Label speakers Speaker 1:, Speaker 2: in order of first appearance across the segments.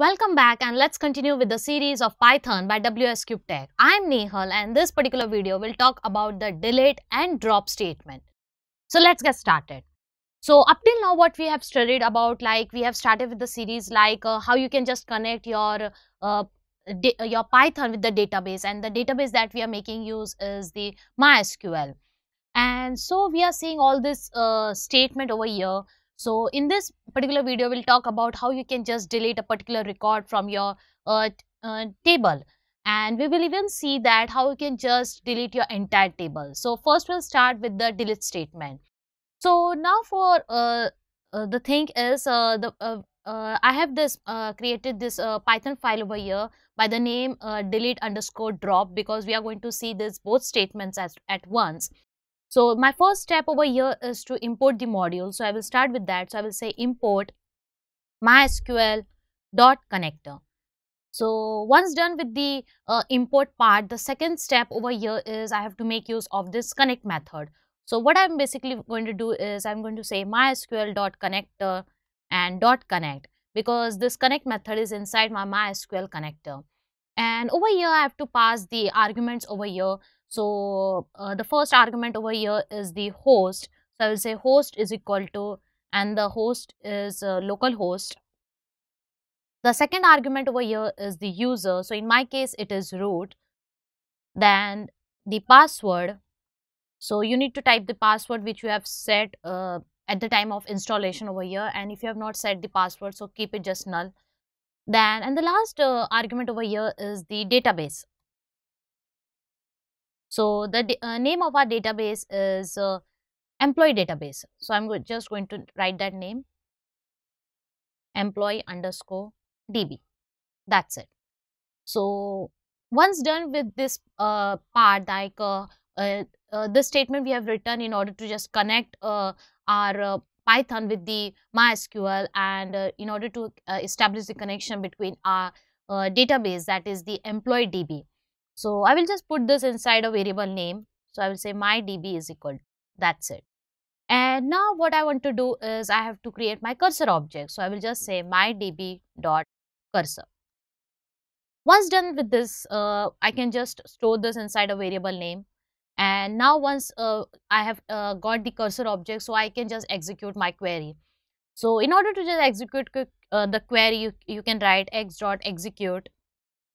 Speaker 1: Welcome back and let's continue with the series of Python by WS Cube Tech. I'm Nehal and this particular video will talk about the delete and drop statement. So let's get started. So up till now what we have studied about like we have started with the series like uh, how you can just connect your uh, your Python with the database and the database that we are making use is the MySQL. And so we are seeing all this uh, statement over here so in this particular video, we'll talk about how you can just delete a particular record from your uh, uh, table. And we will even see that how you can just delete your entire table. So first we'll start with the delete statement. So now for uh, uh the thing is uh, the uh, I have this created this Python file over here by the name delete underscore drop because we are going to see this both statements as at once. So my first step over here is to import the module. So I will start with that. So I will say import mySQL dot connector. So once done with the uh, import part, the second step over here is I have to make use of this connect method. So what I'm basically going to do is I'm going to say mySQL dot connector and dot .connect because this connect method is inside my mysql connector. And over here I have to pass the arguments over here. So uh, the first argument over here is the host. So I will say host is equal to and the host is uh, local host. The second argument over here is the user. So in my case it is root. Then the password. So you need to type the password which you have set uh, at the time of installation over here and if you have not set the password so keep it just null. Then and the last uh, argument over here is the database. So, the uh, name of our database is uh, employee database. So, I am just going to write that name employee underscore db. That is it. So, once done with this uh, part like uh, uh, uh, the statement we have written in order to just connect our Python with the MySQL and in order to establish the connection between our database that is the employee db so I will just put this inside a variable name. So I will say my db is equal to, that's it. And now what I want to do is I have to create my cursor object. So I will just say my db dot cursor. Once done with this, uh, I can just store this inside a variable name. And now once uh, I have uh, got the cursor object, so I can just execute my query. So in order to just execute uh, the query, you, you can write x dot execute.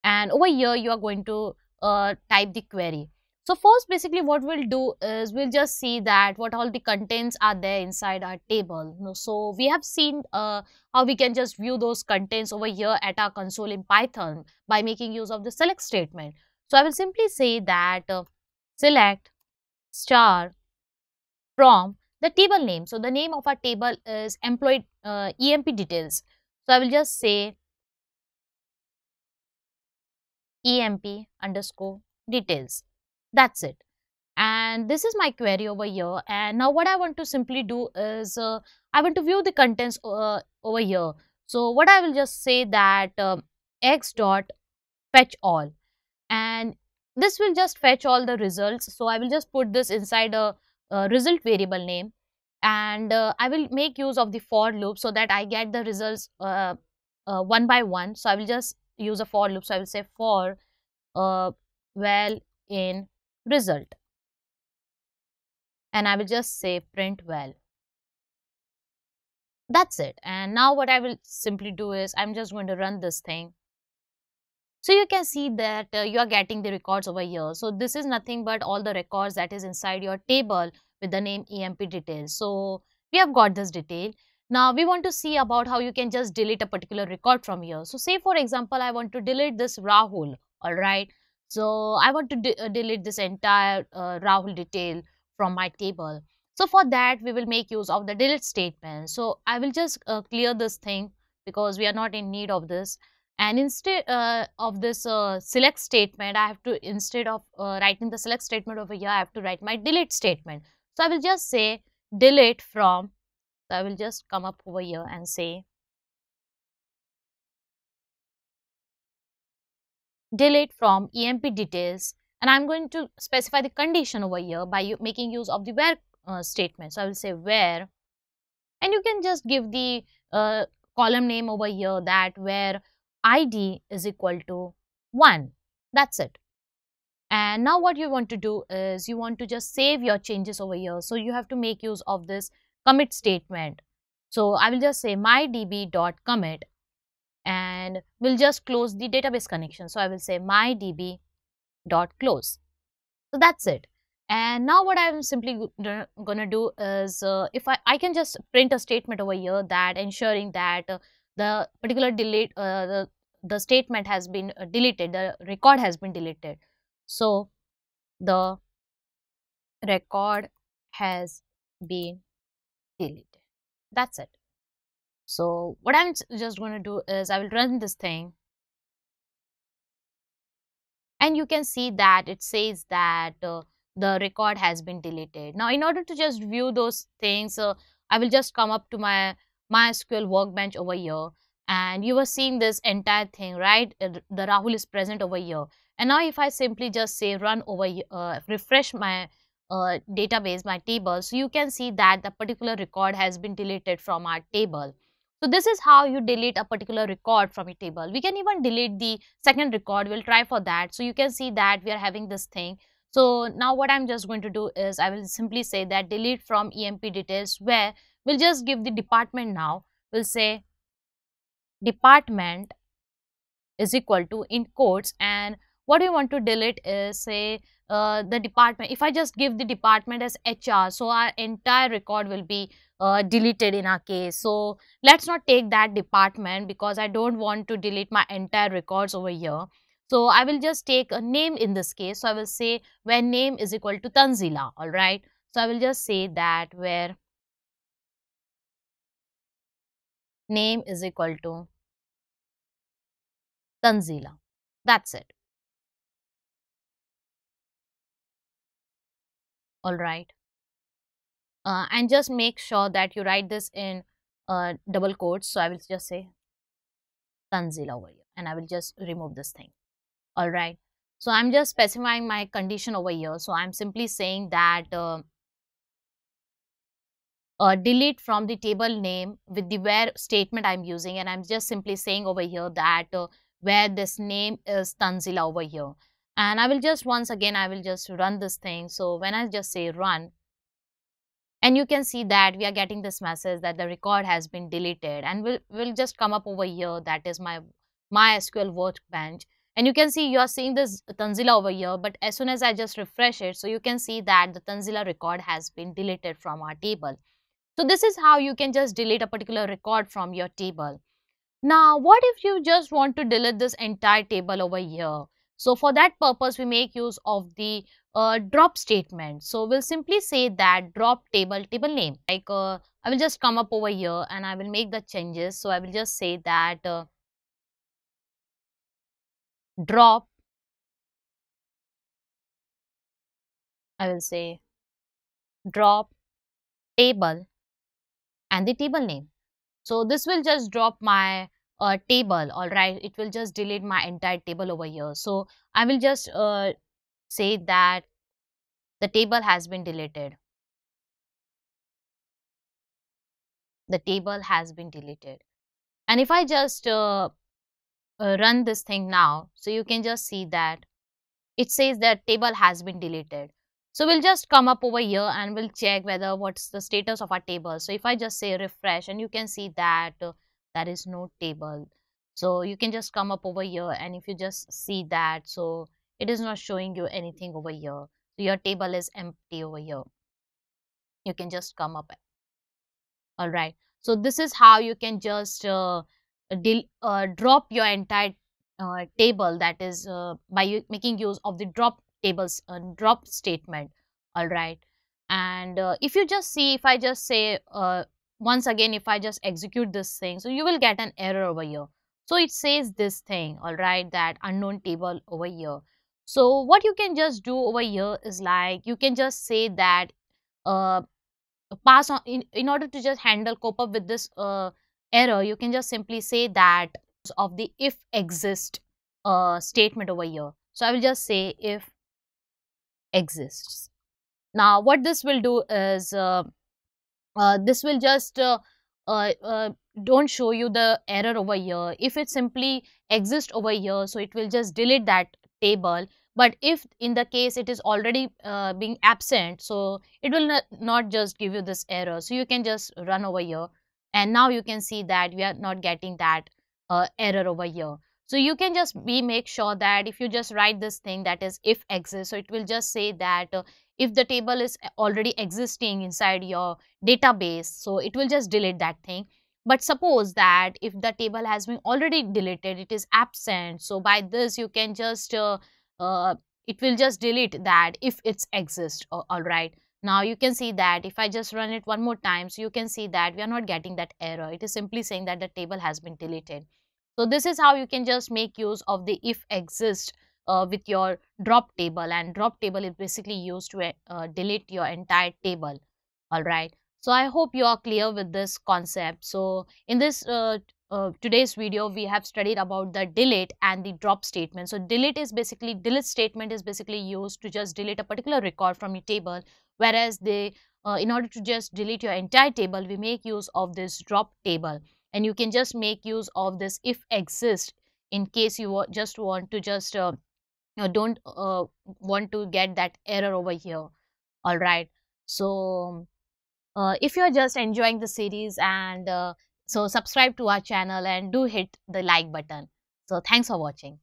Speaker 1: And over here, you are going to uh, type the query. So first basically what we'll do is we'll just see that what all the contents are there inside our table. So we have seen uh, how we can just view those contents over here at our console in Python by making use of the select statement. So I will simply say that uh, select star from the table name. So the name of our table is employee uh, EMP details. So I will just say emp underscore details. That's it. And this is my query over here. And now what I want to simply do is uh, I want to view the contents uh, over here. So what I will just say that uh, x dot fetch all and this will just fetch all the results. So I will just put this inside a, a result variable name and uh, I will make use of the for loop so that I get the results uh, uh, one by one. So I will just use a for loop. So I will say for uh, well in result. And I will just say print well. That's it. And now what I will simply do is I'm just going to run this thing. So you can see that uh, you are getting the records over here. So this is nothing but all the records that is inside your table with the name EMP details. So we have got this detail. Now we want to see about how you can just delete a particular record from here. So say for example, I want to delete this Rahul, alright. So I want to de uh, delete this entire uh, Rahul detail from my table. So for that, we will make use of the delete statement. So I will just uh, clear this thing because we are not in need of this. And instead uh, of this uh, select statement, I have to, instead of uh, writing the select statement over here, I have to write my delete statement. So I will just say delete from so I will just come up over here and say delete from EMP details and I'm going to specify the condition over here by making use of the where uh, statement. So I will say where and you can just give the uh, column name over here that where id is equal to 1. That's it. And now what you want to do is you want to just save your changes over here. So you have to make use of this commit statement. So I will just say my db dot commit and we'll just close the database connection. So I will say my db dot close. So that's it. And now what I'm simply going to do is uh, if I, I can just print a statement over here that ensuring that uh, the particular delete uh, the, the statement has been uh, deleted, the record has been deleted. So
Speaker 2: the record has been delete it that's it so what i'm just going to do is i will run this
Speaker 1: thing and you can see that it says that uh, the record has been deleted now in order to just view those things uh, i will just come up to my mysql workbench over here and you were seeing this entire thing right uh, the rahul is present over here and now if i simply just say run over here, uh, refresh my uh, database, my table, so you can see that the particular record has been deleted from our table. So this is how you delete a particular record from a table. We can even delete the second record. We'll try for that. So you can see that we are having this thing. So now what I'm just going to do is I will simply say that delete from EMP details where we'll just give the department now. We'll say department is equal to in quotes and what we want to delete is say uh, the department if i just give the department as hr so our entire record will be uh, deleted in our case so let's not take that department because i don't want to delete my entire records over here so i will just take a name in this case so i will say where name is equal to tanzila all right so i will just say that where
Speaker 2: name is equal to tanzila that's it all right uh, and just make sure that
Speaker 1: you write this in uh, double quotes so i will just say tanzil over here and i will just remove this thing all right so i'm just specifying my condition over here so i'm simply saying that uh, uh, delete from the table name with the where statement i'm using and i'm just simply saying over here that uh, where this name is tanzila over here and I will just once again I will just run this thing so when I just say run and you can see that we are getting this message that the record has been deleted and will will just come up over here that is my MySQL workbench and you can see you are seeing this Tanzila over here but as soon as I just refresh it so you can see that the Tanzila record has been deleted from our table. So this is how you can just delete a particular record from your table. Now what if you just want to delete this entire table over here so, for that purpose, we make use of the uh, drop statement. So, we'll simply say that drop table table name. Like, uh, I will just come up over here and I will make the changes. So, I will just say that uh,
Speaker 2: drop, I will say drop table
Speaker 1: and the table name. So, this will just drop my uh, table all right it will just delete my entire table over here so i will just uh, say that the table has been deleted the table has been deleted and if i just uh, uh, run this thing now so you can just see that it says that table has been deleted so we'll just come up over here and we'll check whether what's the status of our table so if i just say refresh and you can see that uh, there is no table so you can just come up over here and if you just see that so it is not showing you anything over here so your table is empty over here you can just come up all right so this is how you can just uh, uh, drop your entire uh, table that is uh, by making use of the drop tables uh, drop statement all right and uh, if you just see if i just say once again if I just execute this thing so you will get an error over here. So it says this thing alright that unknown table over here. So what you can just do over here is like you can just say that uh, pass on in, in order to just handle cope up with this uh, error you can just simply say that of the if exist uh, statement over here. So I will just say if exists. Now what this will do is uh, uh, this will just uh, uh, don't show you the error over here. If it simply exists over here, so it will just delete that table. But if in the case it is already uh, being absent, so it will not, not just give you this error. So you can just run over here and now you can see that we are not getting that uh, error over here. So you can just be make sure that if you just write this thing that is if exists, so it will just say that uh, if the table is already existing inside your database so it will just delete that thing but suppose that if the table has been already deleted it is absent so by this you can just uh, uh, it will just delete that if it's exist uh, all right now you can see that if i just run it one more time so you can see that we are not getting that error it is simply saying that the table has been deleted so this is how you can just make use of the if exist uh, with your drop table and drop table is basically used to uh, delete your entire table all right so i hope you are clear with this concept so in this uh, uh, today's video we have studied about the delete and the drop statement so delete is basically delete statement is basically used to just delete a particular record from your table whereas the uh, in order to just delete your entire table we make use of this drop table and you can just make use of this if exist in case you just want to just uh, you don't uh, want to get that error over here all right so uh, if you're just enjoying the series and uh, so subscribe to our channel and do hit the like button so thanks for watching